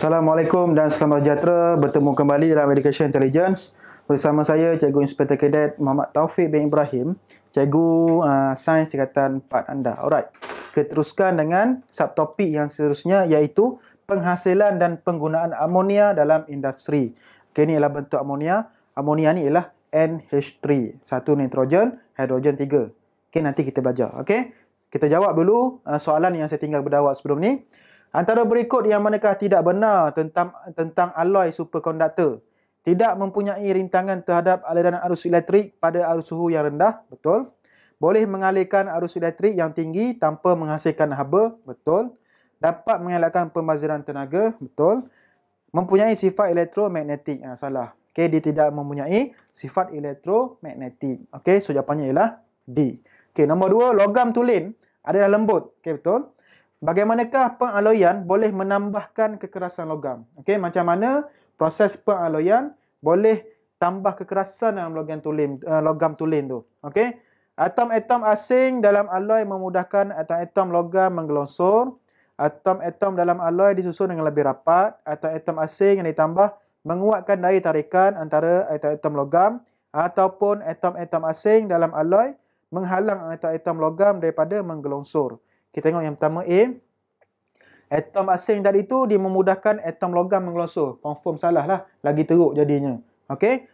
Assalamualaikum dan selamat sejahtera bertemu kembali dalam Education Intelligence bersama saya Cikgu Inspektor Kedet Muhammad Taufik bin Ibrahim Cikgu uh, Sains Dikatan 4 anda Alright, kita teruskan dengan subtopik yang seterusnya iaitu penghasilan dan penggunaan amonia dalam industri okay, ini adalah bentuk amonia amonia ni ialah NH3 satu nitrogen, hidrogen tiga. okay, nanti kita belajar okay? kita jawab dulu uh, soalan yang saya tinggal berdawak sebelum ni Antara berikut yang manakah tidak benar tentang tentang alloy superkonduktor Tidak mempunyai rintangan terhadap aliran arus elektrik pada arus suhu yang rendah, betul. Boleh mengalirkan arus elektrik yang tinggi tanpa menghasilkan haba, betul. Dapat mengelakkan pembaziran tenaga, betul. Mempunyai sifat elektromagnetik, ah, salah. Okay, dia tidak mempunyai sifat elektromagnetik. Okay, so jawapannya ialah D. Okay, nombor dua, logam tulen adalah lembut, okay, Betul. Bagaimanakah pengaloyan boleh menambahkan kekerasan logam? Okey, macam mana proses pengaloyan boleh tambah kekerasan dalam logam tulen eh, logam tulen tu? Okey. Atom-atom asing dalam aloi memudahkan atom-atom logam menggelongsor. Atom-atom dalam aloi disusun dengan lebih rapat. Atom-atom asing yang ditambah menguatkan daya tarikan antara atom-atom logam ataupun atom-atom asing dalam aloi menghalang atom-atom logam daripada menggelongsor. Kita tengok yang pertama A. Atom asing tadi tu dia memudahkan atom logam mengelongsor. Confirm salah lah. Lagi teruk jadinya. Okey.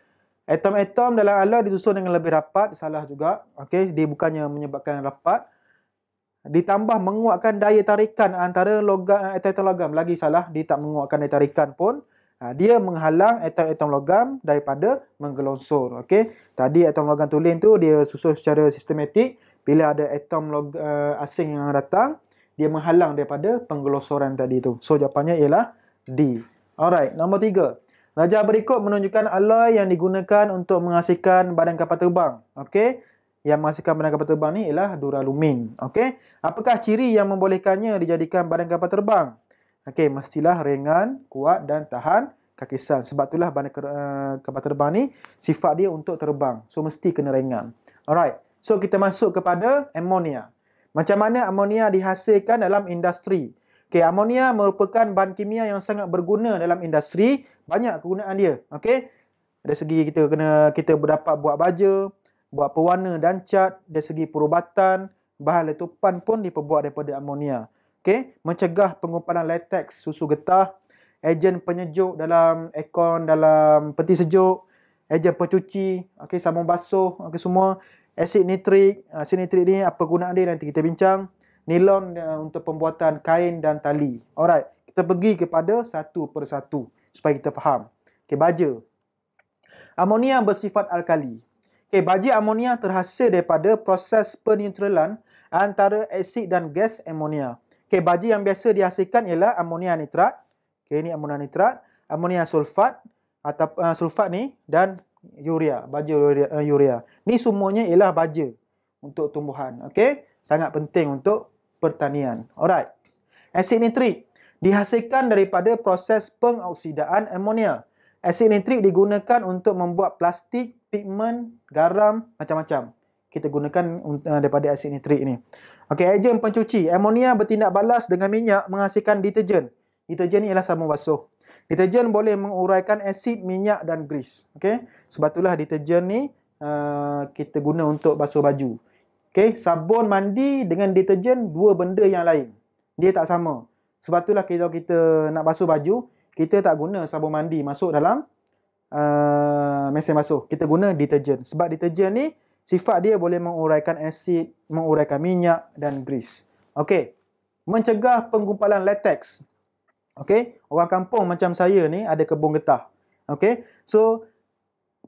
Atom-atom dalam alat disusun dengan lebih rapat. Salah juga. Okey. Dia bukannya menyebabkan rapat. Ditambah menguatkan daya tarikan antara logam atom-atom logam. Lagi salah. Dia tak menguatkan daya tarikan pun. Ha, dia menghalang atom-atom logam daripada menggelonsor. Okey. Tadi atom logam tulen tu dia susun secara sistematik. Bila ada atom log, uh, eh, asing yang datang, dia menghalang daripada penggelosoran tadi tu. So jawapannya ialah D. Alright, nombor tiga. Rajah berikut menunjukkan alloy yang digunakan untuk menghasilkan badan kapal terbang. Okey. Yang menghasilkan badan kapal terbang ni ialah duralumin. Okey. Apakah ciri yang membolehkannya dijadikan badan kapal terbang? Okey, mestilah ringan, kuat dan tahan kakisan. Sebab itulah bandar ke, uh, eh, kapal terbang ni sifat dia untuk terbang. So mesti kena ringan. Alright. So kita masuk kepada amonia. Macam mana amonia dihasilkan dalam industri? Okey, amonia merupakan bahan kimia yang sangat berguna dalam industri. Banyak kegunaan dia. Okey. Dari segi kita kena kita dapat buat baja, buat pewarna dan cat, dari segi perubatan, bahan letupan pun diperbuat daripada amonia. Okay, mencegah pengumpulan latex susu getah, ejen penyejuk dalam aircon dalam peti sejuk, ejen pencuci, okay, sabun basuh, okey semua, asid nitrik, ah, asid nitrik ni apa guna dia nanti kita bincang. Nilon ah, untuk pembuatan kain dan tali. Alright, kita pergi kepada satu per satu supaya kita faham. Okay, baja. Amonia bersifat alkali. Okay, baja amonia terhasil daripada proses penetralan antara asid dan gas amonia. Okey, baja yang biasa dihasilkan ialah amonia nitrat. Okey, ini amonia nitrat, amonia sulfat atau uh, eh, sulfat ni dan urea, baja urea, uh, urea. Ni semuanya ialah baja untuk tumbuhan. Okay, sangat penting untuk pertanian. Alright. Asid nitrik dihasilkan daripada proses pengoksidaan amonia. Asid nitrik digunakan untuk membuat plastik, pigmen, garam, macam-macam kita gunakan uh, daripada asid nitrik ni. Okey, ejen pencuci. Amonia bertindak balas dengan minyak menghasilkan deterjen. Deterjen ialah sabun basuh. Deterjen boleh menguraikan asid, minyak dan gris. Okey, sebab itulah deterjen ni uh, kita guna untuk basuh baju. Okey, sabun mandi dengan deterjen dua benda yang lain. Dia tak sama. Sebab itulah kalau kita nak basuh baju, kita tak guna sabun mandi masuk dalam uh, mesin basuh. Kita guna deterjen. Sebab deterjen ni Sifat dia boleh menguraikan asid, menguraikan minyak dan gris. Okey. Mencegah penggumpalan latex. Okey, orang kampung macam saya ni ada kebun getah. Okey. So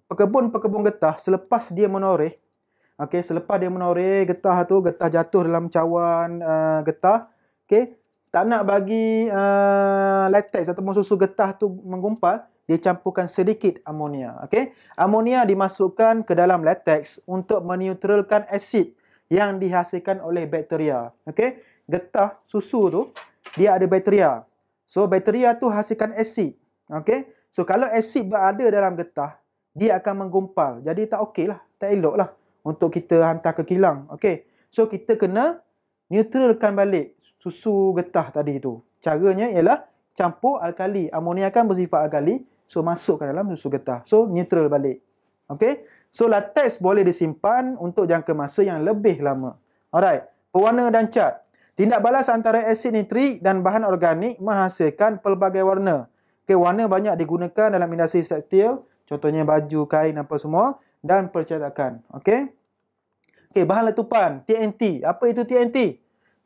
pekebun-pekebun getah selepas dia menoreh, okey, selepas dia menoreh getah tu, getah jatuh dalam cawan uh, getah, okey, tak nak bagi uh, latex ataupun susu getah tu menggumpal, dia campurkan sedikit amonia. Okay? Amonia dimasukkan ke dalam latex untuk menutralkan asid yang dihasilkan oleh bakteria. Okay? Getah susu tu, dia ada bakteria. So, bakteria tu hasilkan asid. Okay? So, kalau asid berada dalam getah, dia akan menggumpal. Jadi, tak okey lah. Tak elok lah untuk kita hantar ke kilang. Okay? So, kita kena neutralkan balik susu getah tadi tu. Caranya ialah campur alkali. Amonia kan bersifat alkali. So masuk ke dalam susu getah. So neutral balik. Okay. So latex boleh disimpan untuk jangka masa yang lebih lama. Alright. Pewarna dan cat. Tindak balas antara asid nitrik dan bahan organik menghasilkan pelbagai warna. Okay, warna banyak digunakan dalam industri tekstil, contohnya baju, kain apa semua dan percetakan. Okey. Okey, bahan letupan, TNT. Apa itu TNT?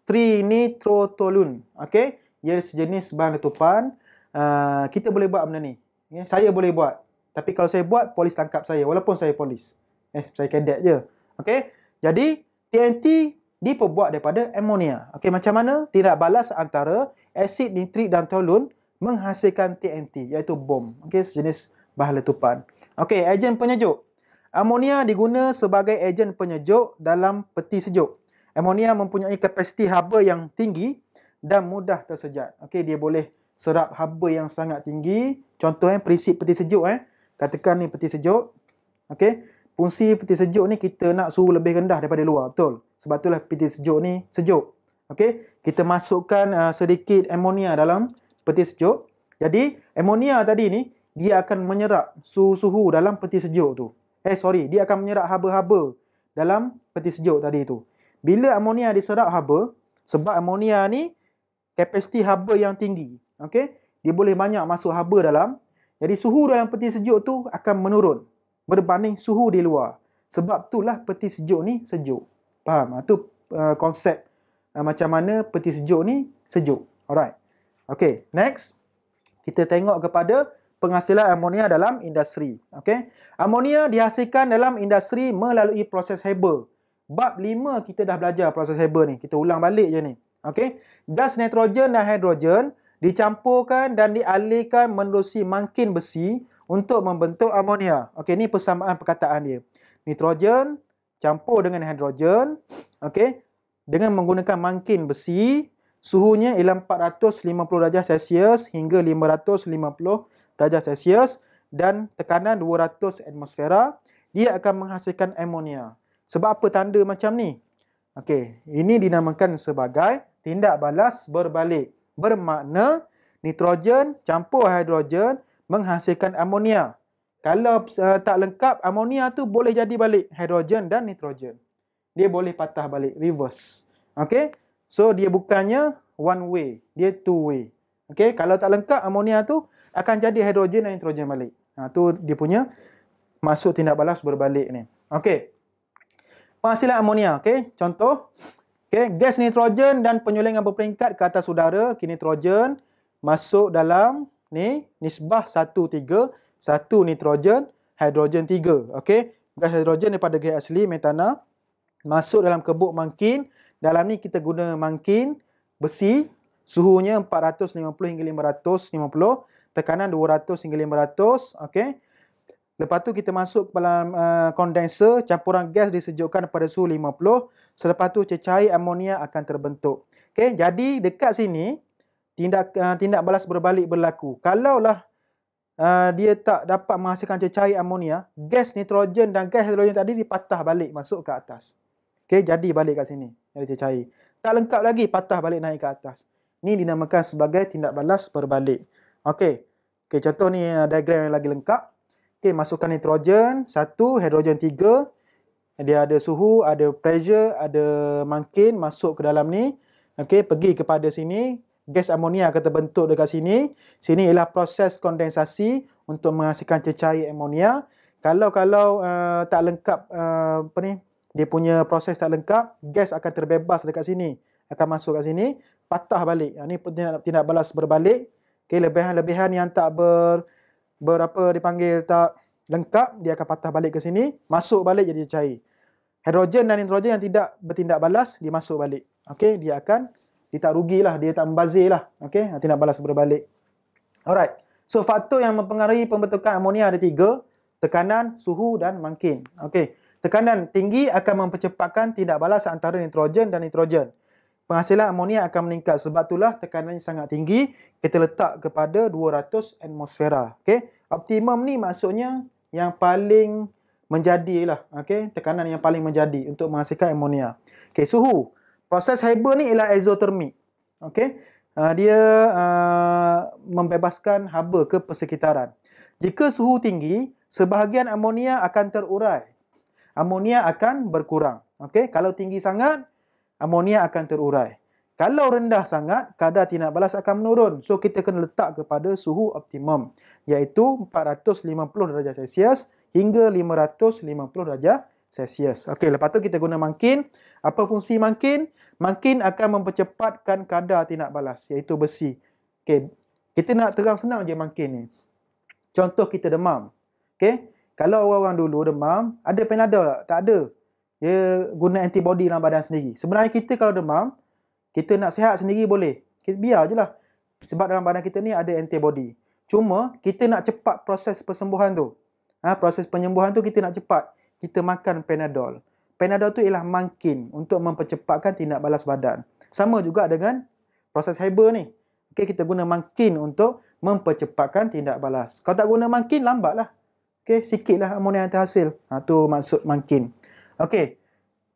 Trinitrotoluene. Okey. Ia sejenis bahan letupan. Uh, kita boleh buat benda ni. Ya, saya boleh buat. Tapi kalau saya buat, polis tangkap saya. Walaupun saya polis. Eh, saya cadet je. Okay? Jadi, TNT diperbuat daripada ammonia. Okay, macam mana? Tidak balas antara asid nitrik dan tolun menghasilkan TNT, iaitu bom. Okay, sejenis bahan letupan. Okay, ejen penyejuk. Amonia diguna sebagai ejen penyejuk dalam peti sejuk. Amonia mempunyai kapasiti haba yang tinggi dan mudah tersejat. Okay, dia boleh serap haba yang sangat tinggi. Contoh eh, prinsip peti sejuk eh. Katakan ni peti sejuk. Okey. Fungsi peti sejuk ni kita nak suhu lebih rendah daripada luar. Betul. Sebab itulah peti sejuk ni sejuk. Okey. Kita masukkan uh, sedikit amonia dalam peti sejuk. Jadi amonia tadi ni dia akan menyerap suhu-suhu dalam peti sejuk tu. Eh sorry. Dia akan menyerap haba-haba dalam peti sejuk tadi tu. Bila amonia diserap haba. Sebab amonia ni kapasiti haba yang tinggi. Okey, dia boleh banyak masuk haba dalam. Jadi suhu dalam peti sejuk tu akan menurun berbanding suhu di luar. Sebab itulah peti sejuk ni sejuk. Faham? Itu ha, uh, konsep uh, macam mana peti sejuk ni sejuk. Alright. Okey, next kita tengok kepada penghasilan amonia dalam industri. Okey. Amonia dihasilkan dalam industri melalui proses Haber. Bab 5 kita dah belajar proses Haber ni. Kita ulang balik je ni. Okey. Gas nitrogen dan hidrogen dicampurkan dan dialihkan melalui mangkin besi untuk membentuk amonia. Okey, ni persamaan perkataan dia. Nitrogen campur dengan hidrogen, okey, dengan menggunakan mangkin besi, suhunya ialah 450 darjah Celsius hingga 550 darjah Celsius dan tekanan 200 atmosfera, dia akan menghasilkan amonia. Sebab apa tanda macam ni? Okey, ini dinamakan sebagai tindak balas berbalik. Bermakna nitrogen campur hidrogen menghasilkan amonia. Kalau uh, tak lengkap, amonia tu boleh jadi balik hidrogen dan nitrogen. Dia boleh patah balik, reverse. Okay? So, dia bukannya one way. Dia two way. Okay? Kalau tak lengkap, amonia tu akan jadi hidrogen dan nitrogen balik. Nah ha, tu dia punya masuk tindak balas berbalik ni. Okay? Penghasilan amonia. Okay? Contoh. Okay, gas nitrogen dan penyulingan berperingkat ke atas udara, okay, nitrogen masuk dalam ni nisbah 1 3 satu nitrogen hidrogen 3 Okay, gas hidrogen daripada gas asli metana masuk dalam kebuk mangkin dalam ni kita guna mangkin besi suhunya 450 hingga 550 tekanan 200 hingga 500 Okay. Lepas tu kita masuk ke dalam kondenser, eh, campuran gas disejukkan pada suhu 50. Selepas tu cecair amonia akan terbentuk. Okay, jadi dekat sini tindak uh, tindak balas berbalik berlaku. Kalaulah uh, dia tak dapat menghasilkan cecair amonia, gas nitrogen dan gas hidrogen tadi dipatah balik masuk ke atas. Okay, jadi balik kat sini. Jadi cecair. Tak lengkap lagi, patah balik naik ke atas. Ini dinamakan sebagai tindak balas berbalik. Okay, Okey, contoh ni uh, diagram yang lagi lengkap. Okay, masukkan nitrogen, satu, hidrogen tiga. Dia ada suhu, ada pressure, ada mangkin masuk ke dalam ni. Okay, pergi kepada sini. Gas amonia akan terbentuk dekat sini. Sini ialah proses kondensasi untuk menghasilkan cecair amonia. Kalau-kalau uh, tak lengkap, uh, apa ni, dia punya proses tak lengkap, gas akan terbebas dekat sini. Akan masuk kat sini, patah balik. Ini ha, tindak, tindak balas berbalik. Okay, lebihan-lebihan yang tak ber berapa dipanggil tak lengkap dia akan patah balik ke sini masuk balik jadi cair hidrogen dan nitrogen yang tidak bertindak balas dia masuk balik okey dia akan dia tak rugilah dia tak membazirlah okey nanti nak balas berbalik alright so faktor yang mempengaruhi pembentukan amonia ada tiga tekanan suhu dan mangkin okey tekanan tinggi akan mempercepatkan tindak balas antara nitrogen dan nitrogen penghasilan amonia akan meningkat sebab itulah tekanan yang sangat tinggi kita letak kepada 200 atmosfera okey optimum ni maksudnya yang paling menjadi lah. okey tekanan yang paling menjadi untuk menghasilkan amonia okey suhu proses Haber ni ialah exothermic okey uh, dia uh, membebaskan haba ke persekitaran jika suhu tinggi sebahagian amonia akan terurai amonia akan berkurang okey kalau tinggi sangat amonia akan terurai. Kalau rendah sangat, kadar tindak balas akan menurun. So, kita kena letak kepada suhu optimum iaitu 450 darjah Celsius hingga 550 darjah Celsius. Okey, lepas tu kita guna mangkin. Apa fungsi mangkin? Mangkin akan mempercepatkan kadar tindak balas iaitu besi. Okey, kita nak terang senang je mangkin ni. Contoh kita demam. Okey, kalau orang-orang dulu demam, ada penadol tak? Tak ada dia guna antibody dalam badan sendiri. Sebenarnya kita kalau demam, kita nak sihat sendiri boleh. Kita biar je lah. Sebab dalam badan kita ni ada antibody. Cuma kita nak cepat proses persembuhan tu. Ha, proses penyembuhan tu kita nak cepat. Kita makan Panadol. Panadol tu ialah mangkin untuk mempercepatkan tindak balas badan. Sama juga dengan proses herbal ni. Okay, kita guna mangkin untuk mempercepatkan tindak balas. Kalau tak guna mangkin, lambatlah. Okay, sikitlah amonia yang terhasil. Ha, maksud mangkin. Okey,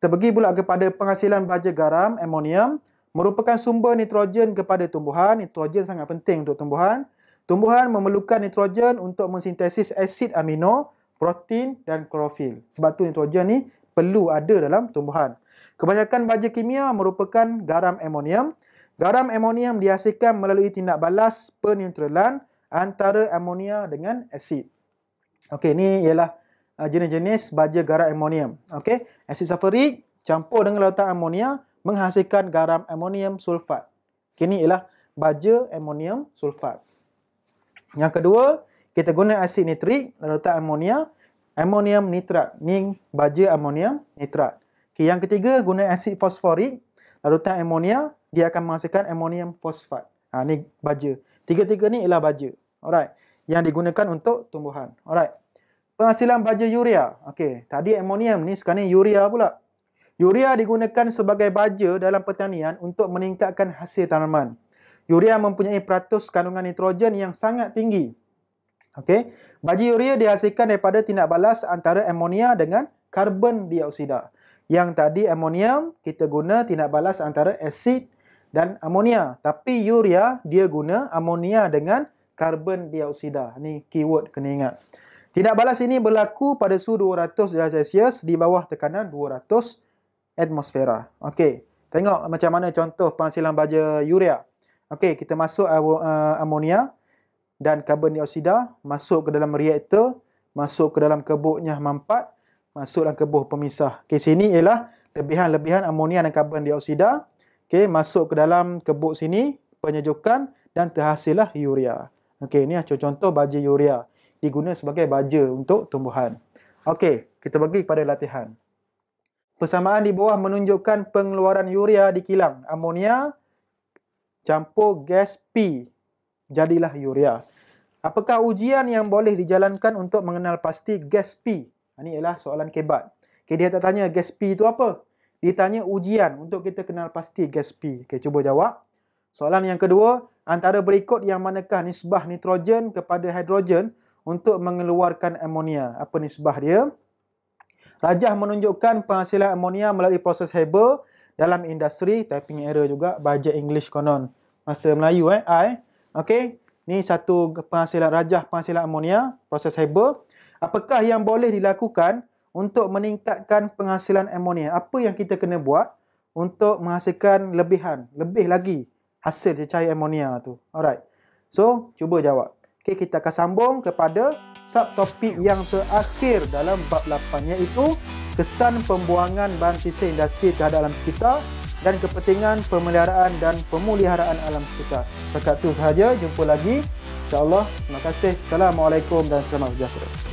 terbagi pula kepada penghasilan baja garam, amonium, merupakan sumber nitrogen kepada tumbuhan. Nitrogen sangat penting untuk tumbuhan. Tumbuhan memerlukan nitrogen untuk mensintesis asid amino, protein dan klorofil. Sebab tu nitrogen ni perlu ada dalam tumbuhan. Kebanyakan baja kimia merupakan garam amonium. Garam amonium dihasilkan melalui tindak balas penutralan antara amonia dengan asid. Okey, ni ialah Ah, jenis-jenis baja garam ammonium. Okey, asid sulfurik campur dengan larutan amonia menghasilkan garam ammonium sulfat. Kini okay, ialah baja ammonium sulfat. Yang kedua, kita guna asid nitrik larutan amonia ammonium nitrat. Ni baja ammonium nitrat. Okay, yang ketiga, guna asid fosforik larutan amonia dia akan menghasilkan ammonium fosfat. Ha, ah, ni baja. Tiga-tiga ni ialah baja. Alright. Yang digunakan untuk tumbuhan. Alright penghasilan baja urea. Okey, tadi amonium ni sekarang urea pula. Urea digunakan sebagai baja dalam pertanian untuk meningkatkan hasil tanaman. Urea mempunyai peratus kandungan nitrogen yang sangat tinggi. Okey, baja urea dihasilkan daripada tindak balas antara amonia dengan karbon dioksida. Yang tadi amonium kita guna tindak balas antara asid dan amonia, tapi urea dia guna amonia dengan karbon dioksida. Ni keyword kena ingat. Tindak balas ini berlaku pada suhu 200 darjah Celsius di bawah tekanan 200 atmosfera. Okey, tengok macam mana contoh penghasilan baja urea. Okey, kita masuk eh, amonia dan karbon dioksida masuk ke dalam reaktor, masuk ke dalam kebuknya mampat, masuk dalam kebuk pemisah. Okey, sini ialah lebihan-lebihan amonia dan karbon dioksida. Okey, masuk ke dalam kebuk sini, penyejukan dan terhasillah urea. Okey, ini adalah contoh baja urea diguna sebagai baja untuk tumbuhan. Okey, kita bagi kepada latihan. Persamaan di bawah menunjukkan pengeluaran urea di kilang. Amonia campur gas P. Jadilah urea. Apakah ujian yang boleh dijalankan untuk mengenal pasti gas P? Ini ha, ialah soalan kebat. Okay, dia tak tanya gas P itu apa? Dia tanya ujian untuk kita kenal pasti gas P. Okay, cuba jawab. Soalan yang kedua, antara berikut yang manakah nisbah nitrogen kepada hidrogen untuk mengeluarkan amonia. Apa nisbah dia? Rajah menunjukkan penghasilan amonia melalui proses Haber dalam industri typing error juga baja English konon masa Melayu eh I ah, eh? okey ni satu penghasilan rajah penghasilan amonia proses Haber apakah yang boleh dilakukan untuk meningkatkan penghasilan amonia apa yang kita kena buat untuk menghasilkan lebihan lebih lagi hasil cecair amonia tu alright so cuba jawab Okey, kita akan sambung kepada subtopik yang terakhir dalam bab 8 iaitu kesan pembuangan bahan sisa industri terhadap alam sekitar dan kepentingan pemeliharaan dan pemuliharaan alam sekitar. Dekat tu sahaja, jumpa lagi. InsyaAllah, terima kasih. Assalamualaikum dan selamat sejahtera.